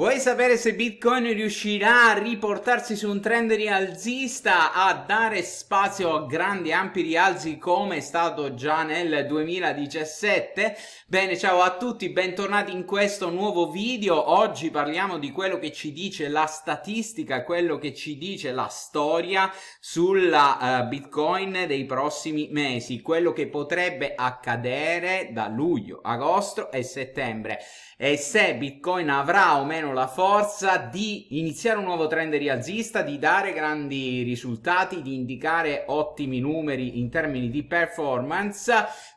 Vuoi sapere se Bitcoin riuscirà a riportarsi su un trend rialzista, a dare spazio a grandi ampi rialzi come è stato già nel 2017? Bene, ciao a tutti, bentornati in questo nuovo video. Oggi parliamo di quello che ci dice la statistica, quello che ci dice la storia sulla uh, Bitcoin dei prossimi mesi, quello che potrebbe accadere da luglio, agosto e settembre e se Bitcoin avrà o meno abbiano la forza di iniziare un nuovo trend rialzista, di dare grandi risultati, di indicare ottimi numeri in termini di performance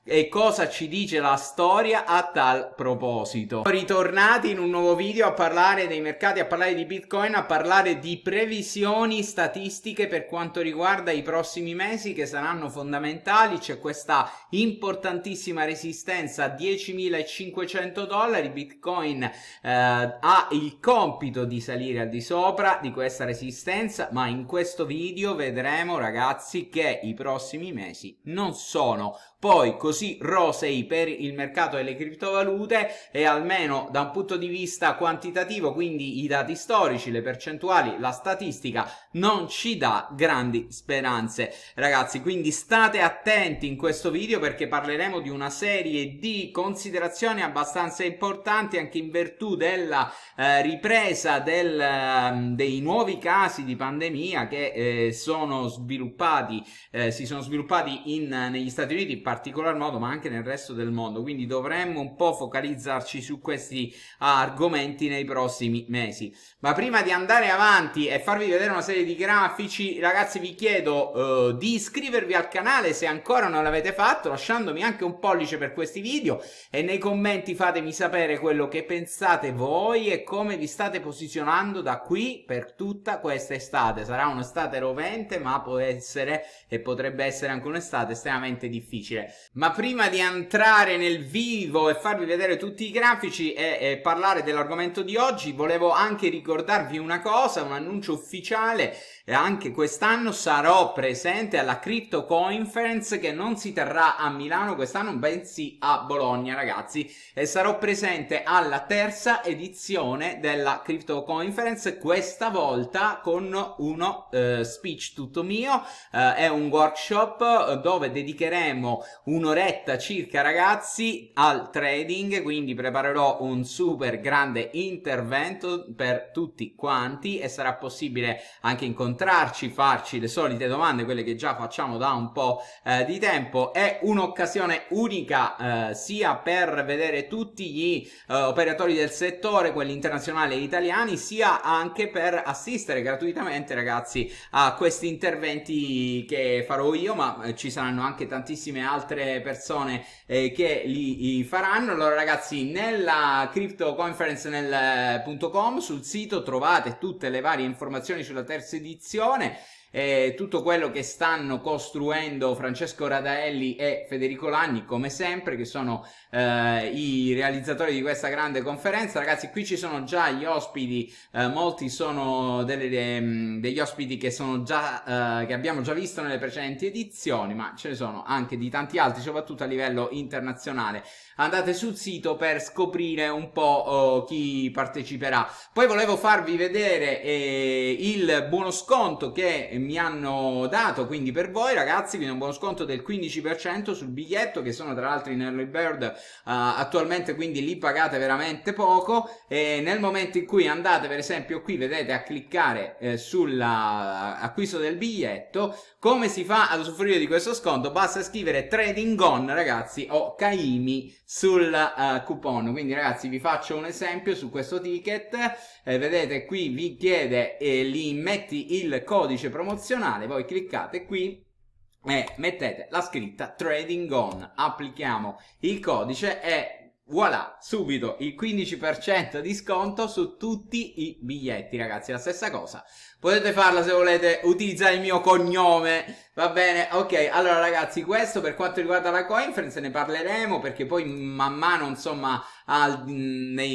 e cosa ci dice la storia a tal proposito. Ritornati in un nuovo video a parlare dei mercati, a parlare di Bitcoin, a parlare di previsioni statistiche per quanto riguarda i prossimi mesi che saranno fondamentali. C'è questa importantissima resistenza a 10.500 dollari. Bitcoin eh, ha il compito di salire al di sopra di questa resistenza, ma in questo video vedremo ragazzi che i prossimi mesi non sono poi così rosei per il mercato delle criptovalute e almeno da un punto di vista quantitativo, quindi i dati storici, le percentuali, la statistica non ci dà grandi speranze. Ragazzi, quindi state attenti in questo video perché parleremo di una serie di considerazioni abbastanza importanti anche in virtù della eh, ripresa del, ehm, dei nuovi casi di pandemia che eh, sono sviluppati, eh, si sono sviluppati in, negli Stati Uniti, particolar modo, ma anche nel resto del mondo. Quindi dovremmo un po' focalizzarci su questi argomenti nei prossimi mesi. Ma prima di andare avanti e farvi vedere una serie di grafici, ragazzi, vi chiedo eh, di iscrivervi al canale se ancora non l'avete fatto, lasciandomi anche un pollice per questi video e nei commenti fatemi sapere quello che pensate voi e come vi state posizionando da qui per tutta questa estate. Sarà un'estate rovente, ma può essere e potrebbe essere anche un'estate estremamente difficile. Ma prima di entrare nel vivo e farvi vedere tutti i grafici e, e parlare dell'argomento di oggi, volevo anche ricordarvi una cosa, un annuncio ufficiale e anche quest'anno sarò presente alla Crypto Conference che non si terrà a Milano quest'anno bensì a Bologna ragazzi e sarò presente alla terza edizione della Crypto Conference questa volta con uno eh, speech tutto mio eh, è un workshop eh, dove dedicheremo un'oretta circa ragazzi al trading quindi preparerò un super grande intervento per tutti quanti e sarà possibile anche incontrare incontrarci, farci le solite domande, quelle che già facciamo da un po' eh, di tempo. È un'occasione unica eh, sia per vedere tutti gli eh, operatori del settore, quelli internazionali e italiani, sia anche per assistere gratuitamente, ragazzi, a questi interventi che farò io, ma eh, ci saranno anche tantissime altre persone eh, che li faranno. Allora, ragazzi, nella cryptoconference.com eh, sul sito trovate tutte le varie informazioni sulla terza edizione descrizione eh, tutto quello che stanno costruendo Francesco Radaelli e Federico Lanni, come sempre, che sono eh, i realizzatori di questa grande conferenza. Ragazzi, qui ci sono già gli ospiti, eh, molti sono delle, de, ehm, degli ospiti che, sono già, eh, che abbiamo già visto nelle precedenti edizioni, ma ce ne sono anche di tanti altri, soprattutto a livello internazionale. Andate sul sito per scoprire un po' oh, chi parteciperà. Poi volevo farvi vedere eh, il buono sconto che mi hanno dato. Quindi per voi ragazzi viene un buon sconto del 15% sul biglietto che sono tra l'altro in early bird uh, attualmente, quindi li pagate veramente poco. E nel momento in cui andate per esempio qui vedete a cliccare eh, sull'acquisto eh, del biglietto, come si fa ad usufruire di questo sconto? Basta scrivere trading on ragazzi o Kaimi sul uh, coupon. Quindi ragazzi vi faccio un esempio su questo ticket. Eh, vedete qui vi chiede e eh, lì metti il codice promozionale promozionale voi cliccate qui e mettete la scritta trading on applichiamo il codice e voilà subito il 15% di sconto su tutti i biglietti ragazzi la stessa cosa potete farla se volete utilizzare il mio cognome va bene ok allora ragazzi questo per quanto riguarda la conference ne parleremo perché poi man mano insomma al,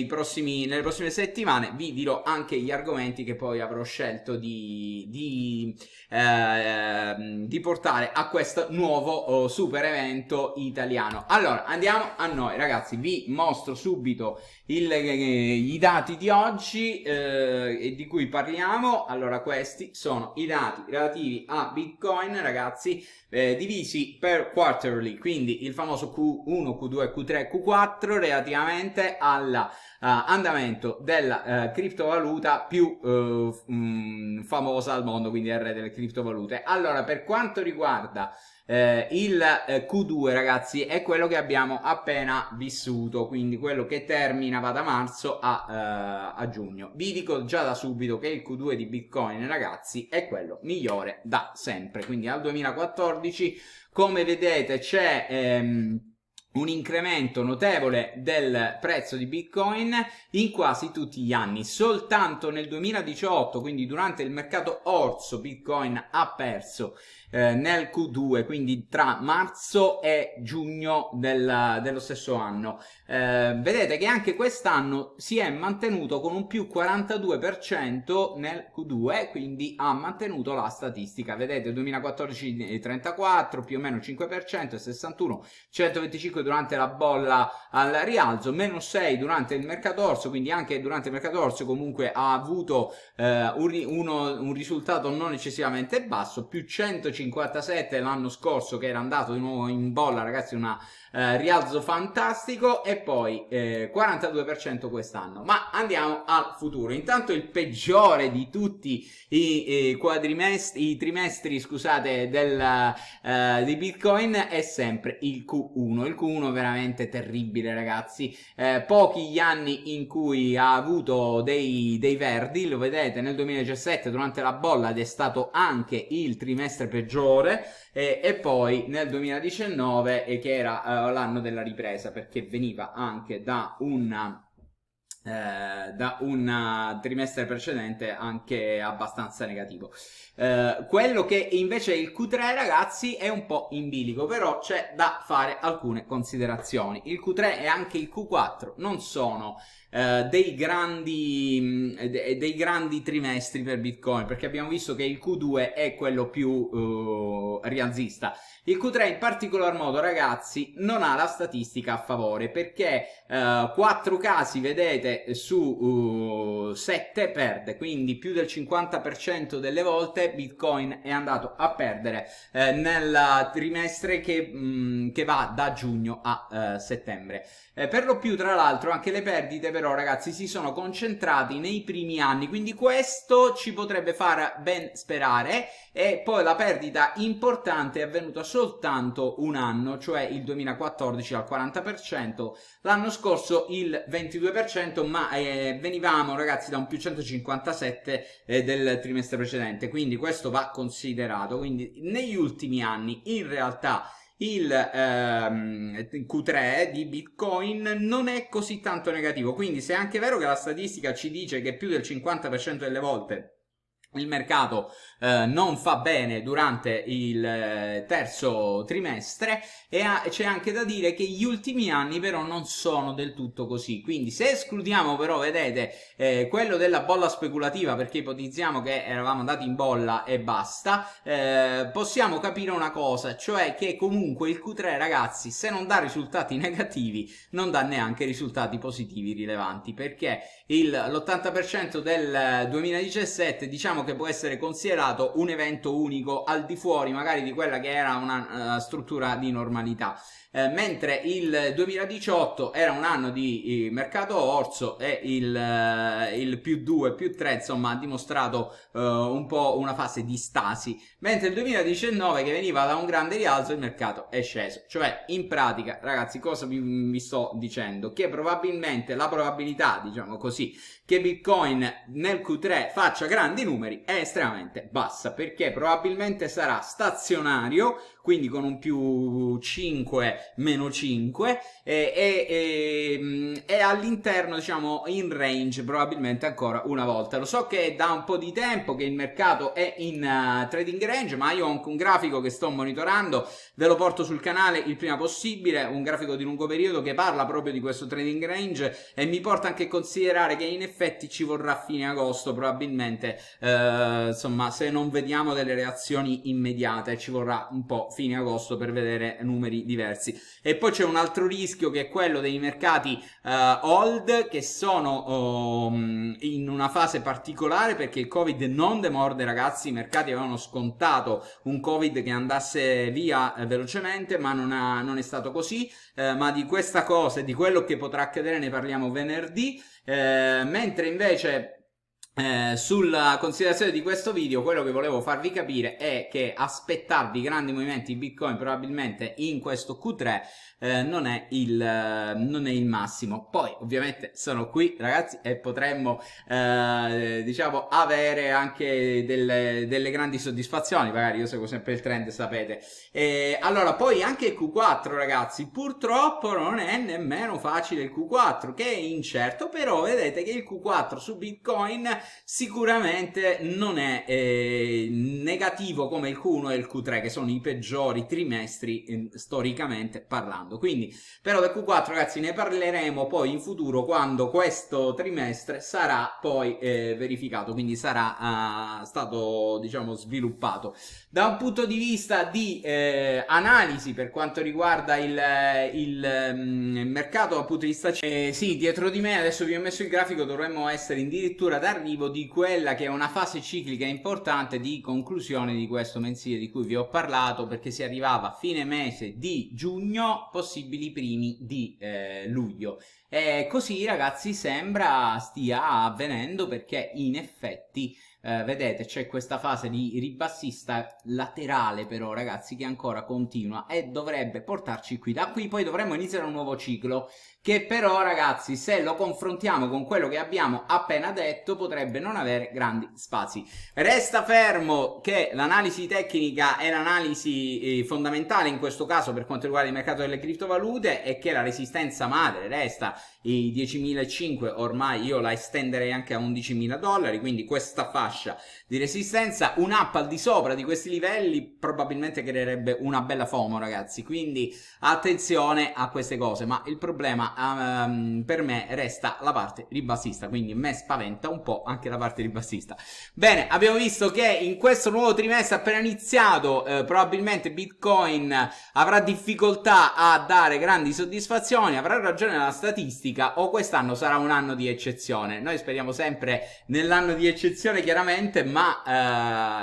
prossimi, nelle prossime settimane vi dirò anche gli argomenti che poi avrò scelto di, di, eh, di portare a questo nuovo oh, super evento italiano. Allora, andiamo a noi ragazzi, vi mostro subito il, i dati di oggi eh, di cui parliamo. Allora, questi sono i dati relativi a Bitcoin, ragazzi, eh, divisi per quarterly, quindi il famoso Q1, Q2, Q3, Q4 relativamente relativamente all'andamento eh, uh, della uh, criptovaluta più mh, eh, mm, famosa al mondo, quindi il re delle criptovalute. Allora, per quanto riguarda eh, il eh, Q2 ragazzi è quello che abbiamo appena vissuto quindi quello che termina va da marzo a, eh, a, giugno vi dico già da subito che il Q2 di Bitcoin ragazzi è quello migliore da sempre quindi al 2014 come vedete c'è ehm, un incremento notevole del prezzo di Bitcoin in quasi tutti gli anni. Soltanto nel 2018, quindi durante il mercato orso, Bitcoin ha perso eh, nel Q2, quindi tra marzo e giugno del, dello stesso anno, eh, vedete che anche quest'anno si è mantenuto con un più 42% nel Q2, quindi ha mantenuto la statistica. Vedete 2014 34, più o meno 5%, 61, 125 durante la bolla al rialzo, meno 6 durante il mercato orso, quindi anche durante il mercato orso comunque ha avuto eh, un, uno, un risultato non eccessivamente basso, più 157 l'anno scorso che era andato di nuovo in bolla, ragazzi, una eh, rialzo fantastico e poi eh, 42% quest'anno. Ma andiamo al futuro. Intanto il peggiore di tutti i, i, i trimestri scusate, del, eh, di Bitcoin è sempre il Q1. Il Q1 veramente terribile ragazzi. Eh, pochi gli anni in cui ha avuto dei, dei verdi, lo vedete nel 2017 durante la bolla ed è stato anche il trimestre peggiore eh, e poi nel 2019 eh, che era l'anno della ripresa perché veniva anche da una eh, da un trimestre precedente anche abbastanza negativo. Eh, quello che invece il Q3 ragazzi è un po' in bilico, però c'è da fare alcune considerazioni. Il Q3 e anche il Q4 non sono eh, dei, grandi, mm, de- dei grandi trimestri per Bitcoin, perché abbiamo visto che il Q2 è quello più eh, rialzista. Il Q3 in particolar modo, ragazzi, non ha la statistica a favore, perché eh, quattro 4 casi, vedete, su uh, perde, quindi più del 50% delle volte Bitcoin è andato a perdere eh, nel trimestre che, mh, mm, che, va da giugno a settembre. per lo più, tra l'altro, anche le perdite però ragazzi si sono concentrati nei primi anni, quindi questo ci potrebbe far ben sperare e poi la perdita importante è avvenuta soltanto un anno, cioè il 2014 al 40%, l'anno scorso il 22%, ma eh, venivamo ragazzi da un più 157 eh, del trimestre precedente, quindi questo va considerato, quindi negli ultimi anni in realtà il ehm, Q3 di Bitcoin non è così tanto negativo. Quindi, se è anche vero che la statistica ci dice che più del 50% delle volte il mercato eh, non fa bene durante il eh, terzo trimestre e ha, c'è anche da dire che gli ultimi anni però non sono del tutto così quindi se escludiamo però vedete eh, quello della bolla speculativa perché ipotizziamo che eravamo andati in bolla e basta eh, possiamo capire una cosa cioè che comunque il Q3 ragazzi se non dà risultati negativi non dà neanche risultati positivi rilevanti perché l'80% del 2017 eh, diciamo che che può essere considerato un evento unico al di fuori magari di quella che era una uh, struttura di normalità. Eh, mentre il 2018 era un anno di mercato orso e il, eh, il, più 2 più 3 insomma ha dimostrato eh, un po' una fase di stasi mentre il 2019 che veniva da un grande rialzo il mercato è sceso cioè in pratica ragazzi cosa vi, vi sto dicendo che probabilmente la probabilità diciamo così che bitcoin nel Q3 faccia grandi numeri numeri è estremamente bassa perché probabilmente sarà stazionario, quindi con un più 5 meno 5 e, e, e, mm, e all'interno diciamo in range probabilmente ancora una volta. Lo so che è da un po' di tempo che il mercato è in uh, trading range, ma io ho anche un grafico che sto monitorando, ve lo porto sul canale il prima possibile, un grafico di lungo periodo che parla proprio di questo trading range e mi porta anche a considerare che in effetti ci vorrà fine agosto probabilmente eh, eh, insomma, se non vediamo delle reazioni immediate, ci vorrà un po' fine agosto per vedere numeri diversi. E poi c'è un altro rischio che è quello dei mercati eh, old che sono oh, mm, in una fase particolare perché il Covid non demorde, ragazzi. I mercati avevano scontato un Covid che andasse via eh, velocemente, ma non, ha, non, è stato così. Eh, ma di questa cosa e di quello che potrà accadere ne parliamo venerdì. Eh, mentre invece eh, sulla considerazione di questo video quello che volevo farvi capire è che aspettarvi grandi movimenti in bitcoin probabilmente in questo Q3 eh, non, è il, eh, non, è il, massimo poi ovviamente sono qui ragazzi e potremmo eh, diciamo avere anche delle, delle, grandi soddisfazioni magari io seguo sempre il trend sapete allora poi anche il Q4 ragazzi purtroppo non è nemmeno facile il Q4 che è incerto però vedete che il Q4 su bitcoin sicuramente non è eh, negativo come il Q1 e il Q3 che sono i peggiori trimestri eh, storicamente parlando quindi però del Q4 ragazzi ne parleremo poi in futuro quando questo trimestre sarà poi eh, verificato quindi sarà ah, stato diciamo sviluppato da un punto di vista di eh, analisi per quanto riguarda il, eh, il ehm, mercato dal punto di vista eh, sì dietro di me adesso vi ho messo il grafico dovremmo essere addirittura d'arrivo arrivo di quella che è una fase ciclica importante di conclusione di questo mensile di cui vi ho parlato perché si arrivava a fine mese di giugno, possibili primi di eh, luglio. E eh, così ragazzi sembra stia avvenendo perché in effetti eh, vedete c'è questa fase di ribassista laterale però ragazzi che ancora continua e dovrebbe portarci qui da qui poi dovremmo iniziare un nuovo ciclo che però ragazzi se lo confrontiamo con quello che abbiamo appena detto potrebbe non avere grandi spazi resta fermo che l'analisi tecnica è l'analisi eh, fondamentale in questo caso per quanto riguarda il mercato delle criptovalute e che la resistenza madre resta i 10.500 ormai io la estenderei anche a 11.000 dollari quindi questa fascia fascia di resistenza, Un'app al di sopra di questi livelli probabilmente creerebbe una bella FOMO ragazzi, quindi attenzione a queste cose, ma il problema um, per me resta la parte ribassista, quindi me spaventa un po' anche la parte ribassista. Bene, abbiamo visto che in questo nuovo trimestre appena iniziato eh, probabilmente Bitcoin avrà difficoltà a dare grandi soddisfazioni, avrà ragione la statistica o quest'anno sarà un anno di eccezione. Noi speriamo sempre nell'anno di eccezione chiaramente chiaramente, ma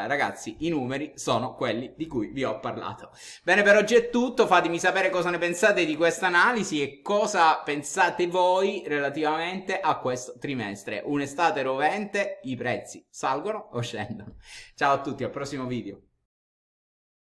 eh, ragazzi, i numeri sono quelli di cui vi ho parlato. Bene, per oggi è tutto, fatemi sapere cosa ne pensate di questa analisi e cosa pensate voi relativamente a questo trimestre. Un'estate rovente, i prezzi salgono o scendono? Ciao a tutti, al prossimo video.